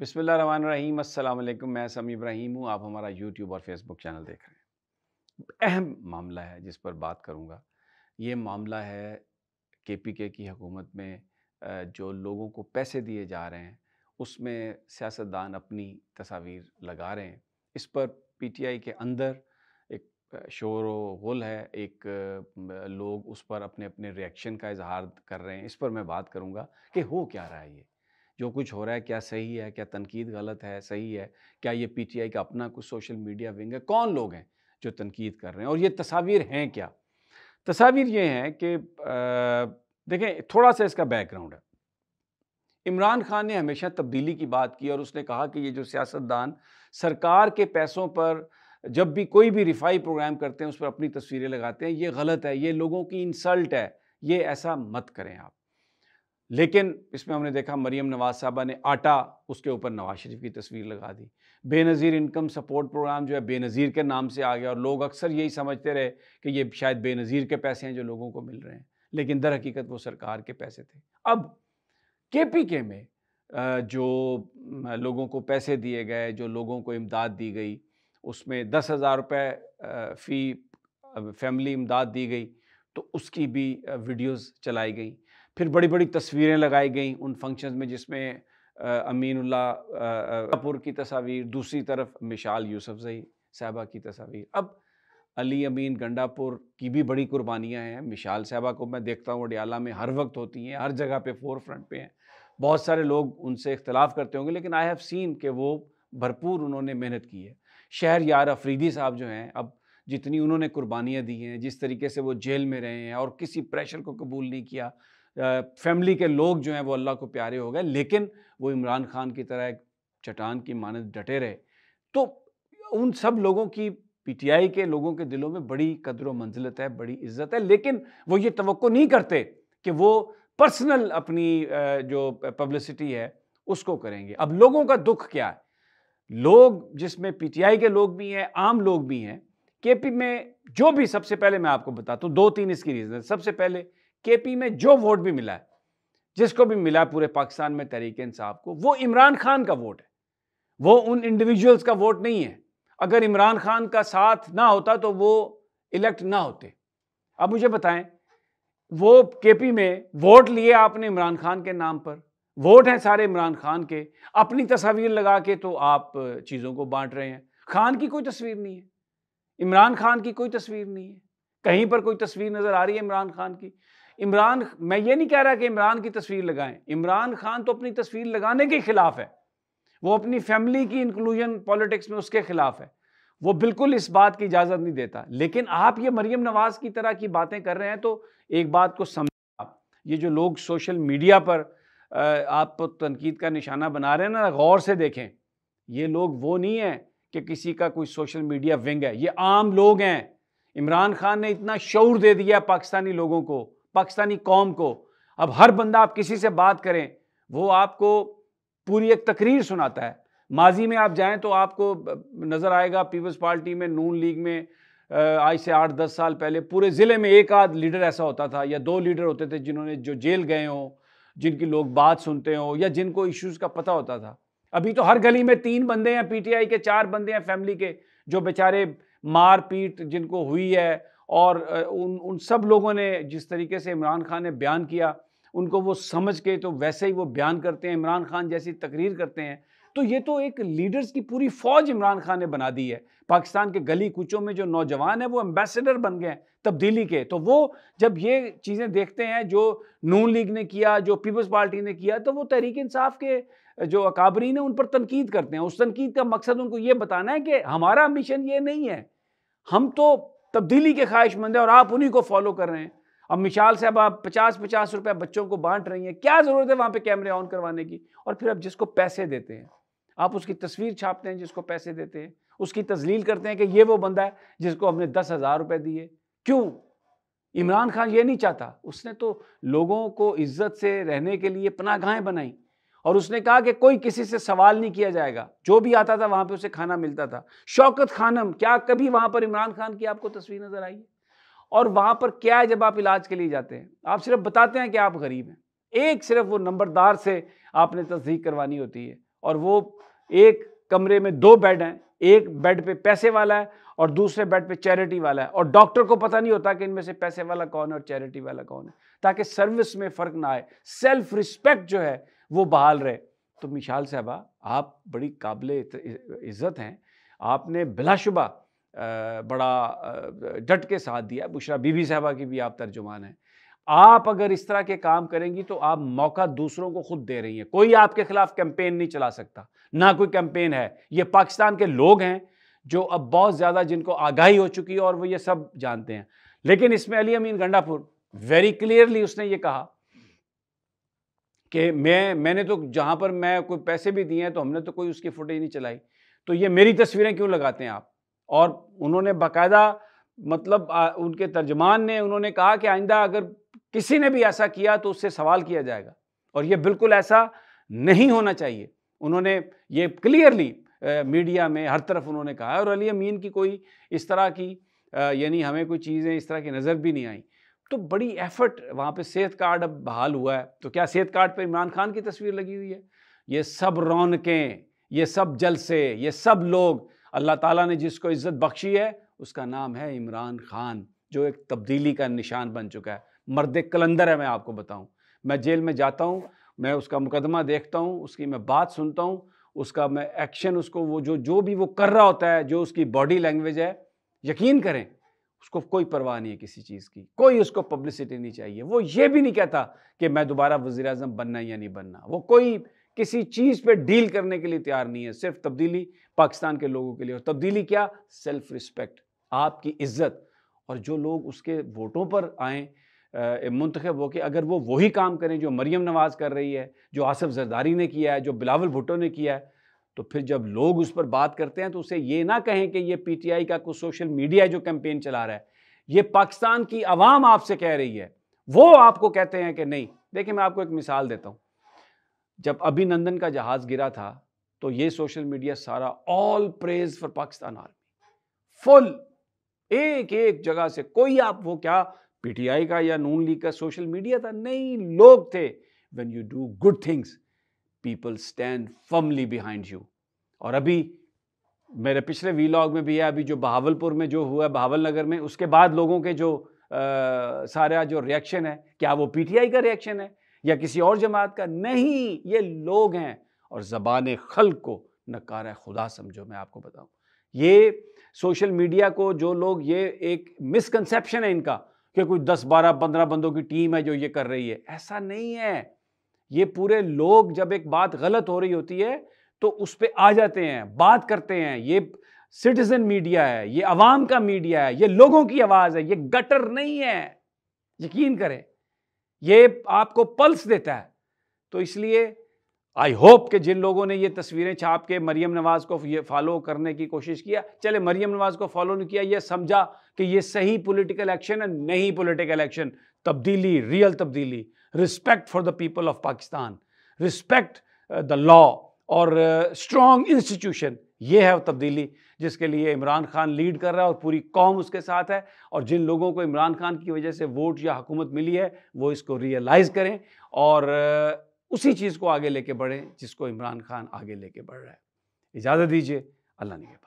बिसमिल्ल रहीम अल्लाम मैं समी इब्राहिम हूँ आप हमारा यूट्यूब और फेसबुक चैनल देख रहे हैं अहम मामला है जिस पर बात करूँगा ये मामला है के पी के की हुकूमत में जो लोगों को पैसे दिए जा रहे हैं उसमें सियासतदान अपनी तस्वीर लगा रहे हैं इस पर पी टी आई के अंदर एक शोर वल है एक लोग उस पर अपने अपने रिएक्शन का इजहार कर रहे हैं इस पर मैं बात करूँगा कि हो क्या रहा है ये जो कुछ हो रहा है क्या सही है क्या तनकीद गलत है सही है क्या ये पीटीआई का अपना कुछ सोशल मीडिया विंग है कौन लोग हैं जो तनकीद कर रहे हैं और ये तस्वीर हैं क्या तस्वीर ये हैं कि देखें थोड़ा सा इसका बैकग्राउंड है इमरान खान ने हमेशा तब्दीली की बात की और उसने कहा कि ये जो सियासतदान सरकार के पैसों पर जब भी कोई भी रिफाई प्रोग्राम करते हैं उस पर अपनी तस्वीरें लगाते हैं ये गलत है ये लोगों की इंसल्ट है ये ऐसा मत करें आप लेकिन इसमें हमने देखा मरीम नवाज साहबा ने आटा उसके ऊपर नवाज शरीफ की तस्वीर लगा दी बेनज़ीर इनकम सपोर्ट प्रोग्राम जो है बेनज़ीर के नाम से आ गया और लोग अक्सर यही समझते रहे कि ये शायद बेनज़ीर के पैसे हैं जो लोगों को मिल रहे हैं लेकिन दर हकीकत वो सरकार के पैसे थे अब के पी के में जो लोगों को पैसे दिए गए जो लोगों को इमदाद दी गई उसमें दस हज़ार रुपये फ़ी फैमिली इमदाद दी गई तो उसकी भी वीडियोस चलाई गई फिर बड़ी बड़ी तस्वीरें लगाई गई उन फंक्शन में जिसमें कपूर की तस्वीर दूसरी तरफ मिशाल जई साहबा की तस्वीर अब अली अमीन गंडापुर की भी बड़ी कुर्बानियाँ हैं मिशाल साहबा को मैं देखता हूँ अडियाला में हर वक्त होती हैं हर जगह पे फोर फ्रंट पे हैं बहुत सारे लोग उनसे इख्तलाफ करते होंगे लेकिन आई हैव सीन के वो भरपूर उन्होंने मेहनत की है शहर यार अफरीदी साहब जो हैं अब जितनी उन्होंने कुर्बानियाँ दी हैं जिस तरीके से वो जेल में रहे हैं और किसी प्रेशर को कबूल नहीं किया फैमिली के लोग जो हैं वो अल्लाह को प्यारे हो गए लेकिन वो इमरान खान की तरह एक चटान की मानद डटे रहे तो उन सब लोगों की पीटीआई के लोगों के दिलों में बड़ी कदर व मंजिलत है बड़ी इज्जत है लेकिन वो ये तो नहीं करते कि वो पर्सनल अपनी जो पब्लिसिटी है उसको करेंगे अब लोगों का दुख क्या है लोग जिसमें पीटीआई के लोग भी हैं आम लोग भी हैं केपी में जो भी सबसे पहले मैं आपको बताता तो हूँ दो तीन इसकी रीज़न सबसे पहले केपी में जो वोट भी मिला है जिसको भी मिला पूरे पाकिस्तान में तरीके इंसाफ को वो इमरान खान का वोट है वो उन इंडिविजुअल्स का वोट नहीं है अगर इमरान खान का साथ ना होता तो वो इलेक्ट ना होते अब मुझे बताएं वो केपी में वोट लिए आपने इमरान खान के नाम पर वोट हैं सारे इमरान खान के अपनी तस्वीर लगा के तो आप चीज़ों को बांट रहे हैं खान की कोई तस्वीर नहीं है इमरान खान की कोई तस्वीर नहीं है कहीं पर कोई तस्वीर नज़र आ रही है इमरान खान की इमरान मैं ये नहीं कह रहा कि इमरान की तस्वीर लगाएं इमरान खान तो अपनी तस्वीर लगाने के खिलाफ है वो अपनी फैमिली की इंक्लूजन पॉलिटिक्स में उसके खिलाफ है वो बिल्कुल इस बात की इजाज़त नहीं देता लेकिन आप ये मरियम नवाज़ की तरह की बातें कर रहे हैं तो एक बात को समझ आप ये जो लोग सोशल मीडिया पर आप तनकीद का निशाना बना रहे हैं ना गौर से देखें ये लोग वो नहीं हैं कि किसी का कोई सोशल मीडिया विंग है ये आम लोग हैं इमरान खान ने इतना शौर दे दिया पाकिस्तानी लोगों को पाकिस्तानी कौम को अब हर बंदा आप किसी से बात करें वो आपको पूरी एक तकरीर सुनाता है माजी में आप जाएं तो आपको नज़र आएगा पीपल्स पार्टी में नून लीग में आज से आठ दस साल पहले पूरे ज़िले में एक आध लीडर ऐसा होता था या दो लीडर होते थे जिन्होंने जो जेल गए हों जिनकी लोग बात सुनते हों या जिनको इश्यूज़ का पता होता था अभी तो हर गली में तीन बंदे हैं पीटीआई के चार बंदे हैं फैमिली के जो बेचारे मारपीट जिनको हुई है और उन उन सब लोगों ने जिस तरीके से इमरान खान ने बयान किया उनको वो समझ के तो वैसे ही वो बयान करते हैं इमरान खान जैसी तकरीर करते हैं तो ये तो एक लीडर्स की पूरी फौज इमरान खान ने बना दी है पाकिस्तान के गली कुचों में जो नौजवान है वो एम्बेसडर बन गए तब्दीली के तो वो जब ये चीज़ें देखते हैं जो नून लीग ने किया जो पीपल्स पार्टी ने किया तो वो तहरीक इंसाफ के जो अकाबरीन है उन पर तनकीद करते हैं उस तनकीद का मकसद उनको ये बताना है कि हमारा मिशन ये नहीं है हम तो तब्दीली के ख्वाहिशमंद हैं और आप उन्हीं को फॉलो कर रहे हैं अब मिशाल साहब आप पचास पचास रुपये बच्चों को बांट रही हैं क्या ज़रूरत है वहाँ पे कैमरे ऑन करवाने की और फिर आप जिसको पैसे देते हैं आप उसकी तस्वीर छापते हैं जिसको पैसे देते हैं उसकी तजलील करते हैं कि ये वो बंदा है जिसको हमने दस हज़ार रुपये दिए क्यों इमरान खान ये नहीं चाहता उसने तो लोगों को इज्जत से रहने के लिए पनागाहें बनाई और उसने कहा कि कोई किसी से सवाल नहीं किया जाएगा जो भी आता था वहां पे उसे खाना मिलता था शौकत खानम क्या कभी वहां पर इमरान खान की आपको तस्वीर नज़र आई है और वहां पर क्या है जब आप इलाज के लिए जाते हैं आप सिर्फ बताते हैं कि आप गरीब हैं एक सिर्फ वो नंबरदार से आपने तस्दीक करवानी होती है और वो एक कमरे में दो बेड हैं एक बेड पे पैसे वाला है और दूसरे बेड पे चैरिटी वाला है और डॉक्टर को पता नहीं होता कि इनमें से पैसे वाला कौन है और चैरिटी वाला कौन है ताकि सर्विस में फ़र्क ना आए सेल्फ रिस्पेक्ट जो है वो बहाल रहे तो मिशाल साहबा आप बड़ी काबिल इज़्ज़त हैं आपने बिलाशुबा बड़ा डट के साथ दिया बुशरा बीबी साहबा की भी आप तर्जुमान हैं आप अगर इस तरह के काम करेंगी तो आप मौका दूसरों को खुद दे रही हैं कोई आपके खिलाफ कैंपेन नहीं चला सकता ना कोई कैंपेन है ये पाकिस्तान के लोग हैं जो अब बहुत ज़्यादा जिनको आगाही हो चुकी है और वो ये सब जानते हैं लेकिन इसमें अली अमीन गंडापुर वेरी क्लियरली उसने ये कहा कि मैं मैंने तो जहाँ पर मैं कोई पैसे भी दिए हैं तो हमने तो कोई उसकी फुटेज नहीं चलाई तो ये मेरी तस्वीरें क्यों लगाते हैं आप और उन्होंने बाकायदा मतलब उनके तर्जमान ने उन्होंने कहा कि आइंदा अगर किसी ने भी ऐसा किया तो उससे सवाल किया जाएगा और ये बिल्कुल ऐसा नहीं होना चाहिए उन्होंने ये क्लियरली मीडिया में हर तरफ उन्होंने कहा और अली अमीन की कोई इस तरह की यानी हमें कोई चीज़ें इस तरह की नज़र भी नहीं आई तो बड़ी एफर्ट वहाँ पे सेहत कार्ड अब बहाल हुआ है तो क्या सेहत कार्ड पे इमरान खान की तस्वीर लगी हुई है ये सब रौनकें ये सब जलसे ये सब लोग अल्लाह ताला ने जिसको इज़्ज़त बख्शी है उसका नाम है इमरान खान जो एक तब्दीली का निशान बन चुका है मर्द कलंदर है मैं आपको बताऊँ मैं जेल में जाता हूँ मैं उसका मुकदमा देखता हूँ उसकी मैं बात सुनता हूँ उसका मैं एक्शन उसको वो जो जो भी वो कर रहा होता है जो उसकी बॉडी लैंग्वेज है यकीन करें उसको कोई परवाह नहीं है किसी चीज़ की कोई उसको पब्लिसिटी नहीं चाहिए वो ये भी नहीं कहता कि मैं दोबारा वज़ी अजम बनना या नहीं बनना वो कोई किसी चीज़ पे डील करने के लिए तैयार नहीं है सिर्फ तब्दीली पाकिस्तान के लोगों के लिए और तब्दीली क्या सेल्फ रिस्पेक्ट आपकी इज्जत और जो लोग उसके वोटों पर आएँ मंतख वो कि अगर वो वही काम करें जो मरीम नवाज़ कर रही है जो आसफ जरदारी ने किया है जो बिलावल भुट्टो ने किया है तो फिर जब लोग उस पर बात करते हैं तो उसे ये ना कहें कि ये पीटीआई का कुछ सोशल मीडिया जो कैंपेन चला रहा है ये पाकिस्तान की आवाम आपसे कह रही है वो आपको कहते हैं कि नहीं देखिए मैं आपको एक मिसाल देता हूं जब अभिनंदन का जहाज गिरा था तो ये सोशल मीडिया सारा all praise for Pakistan army full एक एक जगह से कोई आप वो क्या पीटीआई का या नून लीग का सोशल मीडिया था नहीं लोग थे when you do good things people stand firmly behind you और अभी मेरे पिछले वीलॉग में भी है अभी जो बहावलपुर में जो हुआ बहावल नगर में उसके बाद लोगों के जो आ, सारा जो रिएक्शन है क्या वो पीटीआई का रिएक्शन है या किसी और जमात का नहीं ये लोग हैं और ज़बान खल को नकार खुदा समझो मैं आपको बताऊं ये सोशल मीडिया को जो लोग ये एक मिसकनसेप्शन है इनका कि कोई दस बारह पंद्रह बंदों की टीम है जो ये कर रही है ऐसा नहीं है ये पूरे लोग जब एक बात गलत हो रही होती है तो उस पर आ जाते हैं बात करते हैं ये सिटीजन मीडिया है ये अवाम का मीडिया है ये लोगों की आवाज़ है ये गटर नहीं है यकीन करें ये आपको पल्स देता है तो इसलिए आई होप कि जिन लोगों ने ये तस्वीरें छाप के मरियम नवाज को ये फॉलो करने की कोशिश किया चले मरियम नवाज को फॉलो नहीं किया ये समझा कि ये सही पॉलिटिकल एक्शन है नहीं पॉलिटिकल एक्शन तब्दीली रियल तब्दीली respect for the people of Pakistan respect the law और स्ट्रॉन्ग uh, इंस्टीट्यूशन ये है वो तब्दीली जिसके लिए इमरान खान लीड कर रहा है और पूरी कौम उसके साथ है और जिन लोगों को इमरान खान की वजह से वोट या हुकूमत मिली है वो इसको रियलाइज़ करें और uh, उसी चीज़ को आगे लेके बढ़ें जिसको इमरान खान आगे लेके बढ़ रहा है इजाज़त दीजिए अल्लाह ने